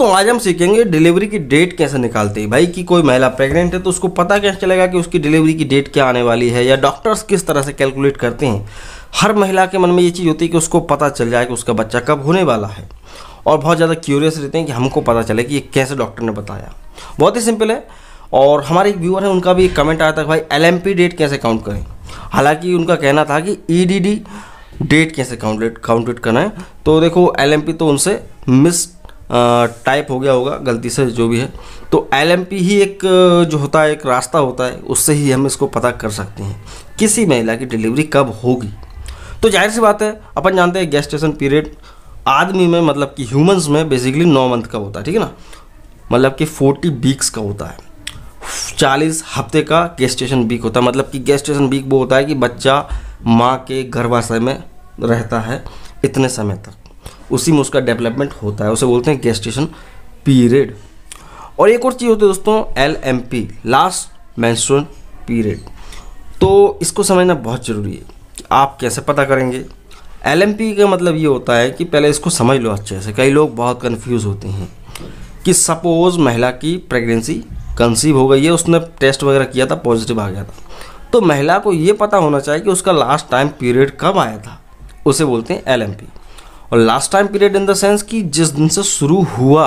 दोस्तों आज हम सीखेंगे डिलीवरी की डेट कैसे निकालते हैं भाई कि कोई महिला प्रेग्नेंट है तो उसको पता कैसे चलेगा कि उसकी डिलीवरी की डेट क्या आने वाली है या डॉक्टर्स किस तरह से कैलकुलेट करते हैं हर महिला के मन में ये चीज़ होती है कि उसको पता चल जाए कि उसका बच्चा कब होने वाला है और बहुत ज़्यादा क्यूरियस रहते हैं कि हमको पता चले कि ये कैसे डॉक्टर ने बताया बहुत ही सिंपल है और हमारे एक व्यूअर है उनका भी एक कमेंट आया था भाई एल डेट कैसे काउंट करें हालाँकि उनका कहना था कि ई e डेट कैसे काउंटेड काउंटेड करना है तो देखो एल तो उनसे मिस टाइप हो गया होगा गलती से जो भी है तो एल ही एक जो होता है एक रास्ता होता है उससे ही हम इसको पता कर सकते हैं किसी महिला की डिलीवरी कब होगी तो जाहिर सी बात है अपन जानते हैं स्टेशन पीरियड आदमी में मतलब कि ह्यूमंस में बेसिकली नौ मंथ का होता है ठीक है ना मतलब कि फोर्टी वीक्स का होता है चालीस हफ्ते का गेस्टेशन वीक होता है मतलब कि गेस्टेशन वीक वो होता है कि बच्चा माँ के गर्भाशय में रहता है इतने समय तक उसी में उसका डेवलपमेंट होता है उसे बोलते हैं गेस्टेशन पीरियड और एक और चीज़ होती है दोस्तों L M P last menstrual period तो इसको समझना बहुत ज़रूरी है कि आप कैसे पता करेंगे एल एम पी का मतलब ये होता है कि पहले इसको समझ लो अच्छे से कई लोग बहुत कन्फ्यूज़ होते हैं कि सपोज़ महिला की प्रेगनेंसी कंसीव हो गई है उसने टेस्ट वगैरह किया था पॉजिटिव आ गया था तो महिला को ये पता होना चाहिए कि उसका लास्ट टाइम पीरियड कब आया था उसे बोलते हैं एल एम पी और last time period in the sense कि जिस दिन से शुरू हुआ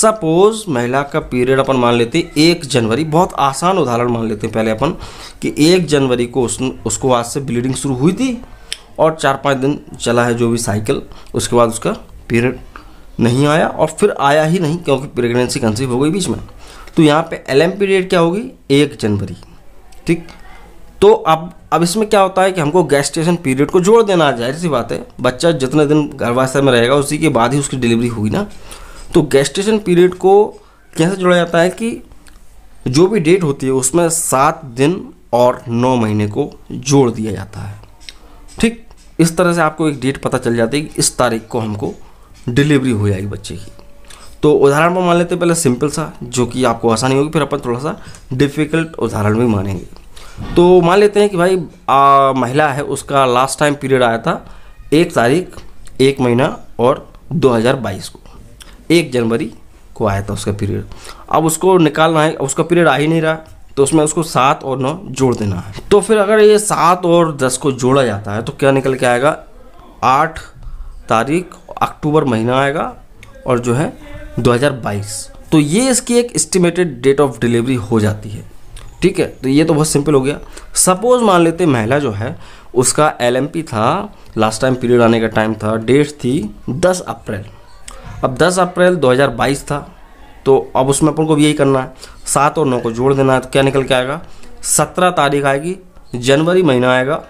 सपोज महिला का पीरियड अपन मान लेते एक जनवरी बहुत आसान उदाहरण मान लेते हैं पहले अपन कि एक जनवरी को उस, उसको आज से ब्लीडिंग शुरू हुई थी और चार पाँच दिन चला है जो भी साइकिल उसके बाद उसका पीरियड नहीं आया और फिर आया ही नहीं क्योंकि प्रेगनेंसी कंसीव हो गई बीच में तो यहाँ पे एल एम पीरियड क्या होगी एक जनवरी ठीक तो अब अब इसमें क्या होता है कि हमको गैस्टेशन पीरियड को जोड़ देना जाहिर सी बात है बच्चा जितने दिन गर्भाशय में रहेगा उसी के बाद ही उसकी डिलीवरी होगी ना तो गैस्टेशन पीरियड को कैसे जोड़ा जाता है कि जो भी डेट होती है उसमें सात दिन और नौ महीने को जोड़ दिया जाता है ठीक इस तरह से आपको एक डेट पता चल जाती है कि इस तारीख को हमको डिलीवरी हो जाएगी बच्चे की तो उदाहरण पर मान लेते हैं पहले सिंपल सा जो कि आपको आसानी होगी फिर अपन थोड़ा सा डिफ़िकल्ट उदाहरण भी मानेंगे तो मान लेते हैं कि भाई आ, महिला है उसका लास्ट टाइम पीरियड आया था एक तारीख एक महीना और 2022 को एक जनवरी को आया था उसका पीरियड अब उसको निकालना है उसका पीरियड आ ही नहीं रहा तो उसमें उसको सात और नौ जोड़ देना है तो फिर अगर ये सात और दस को जोड़ा जाता है तो क्या निकल के आएगा आठ तारीख अक्टूबर महीना आएगा और जो है 2022 तो ये इसकी एक एस्टिमेटेड डेट ऑफ डिलीवरी हो जाती है ठीक है तो ये तो बहुत सिंपल हो गया सपोज मान लेते महिला जो है उसका एल था लास्ट टाइम पीरियड आने का टाइम था डेट थी 10 अप्रैल अब 10 अप्रैल 2022 था तो अब उसमें अपन को भी यही करना है सात और नौ को जोड़ देना है तो क्या निकल के आएगा सत्रह तारीख आएगी जनवरी महीना आएगा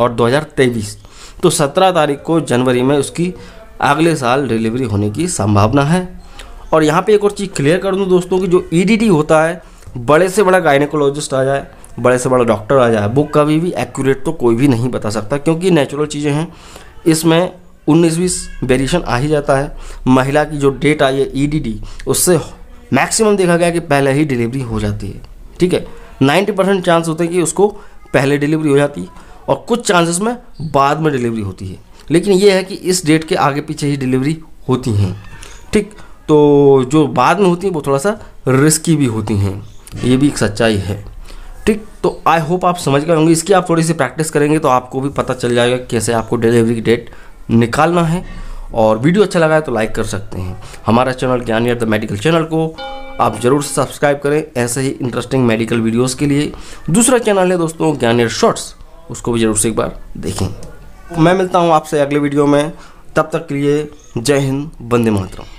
और 2023 तो सत्रह तारीख को जनवरी में उसकी अगले साल डिलीवरी होने की संभावना है और यहाँ पे एक और चीज़ क्लियर कर दूँ दोस्तों कि जो ई e होता है बड़े से बड़ा गायनेकोलॉजिस्ट आ जाए बड़े से बड़ा डॉक्टर आ जाए बुक कभी भी एक्यूरेट तो कोई भी नहीं बता सकता क्योंकि नेचुरल चीज़ें हैं इसमें उन्नीस बीस वेरिएशन आ ही जाता है महिला की जो डेट आई है ई e उससे मैक्सिमम देखा गया कि पहले ही डिलीवरी हो जाती है ठीक है नाइन्टी परसेंट चांस होते हैं कि उसको पहले डिलीवरी हो जाती है और कुछ चांसेस में बाद में डिलीवरी होती है लेकिन ये है कि इस डेट के आगे पीछे ही डिलीवरी होती हैं ठीक तो जो बाद में होती हैं वो थोड़ा सा रिस्की भी होती हैं ये भी एक सच्चाई है ठीक तो आई होप आप समझ गए होंगे इसकी आप थोड़ी सी प्रैक्टिस करेंगे तो आपको भी पता चल जाएगा कैसे आपको डिलीवरी डेट निकालना है और वीडियो अच्छा लगा है तो लाइक कर सकते हैं हमारा चैनल ज्ञान यार द मेडिकल चैनल को आप ज़रूर सब्सक्राइब करें ऐसे ही इंटरेस्टिंग मेडिकल वीडियोस के लिए दूसरा चैनल है दोस्तों ज्ञान यार शॉर्ट्स उसको भी ज़रूर से एक बार देखें मैं मिलता हूँ आपसे अगले वीडियो में तब तक के लिए जय हिंद बंदे मातरम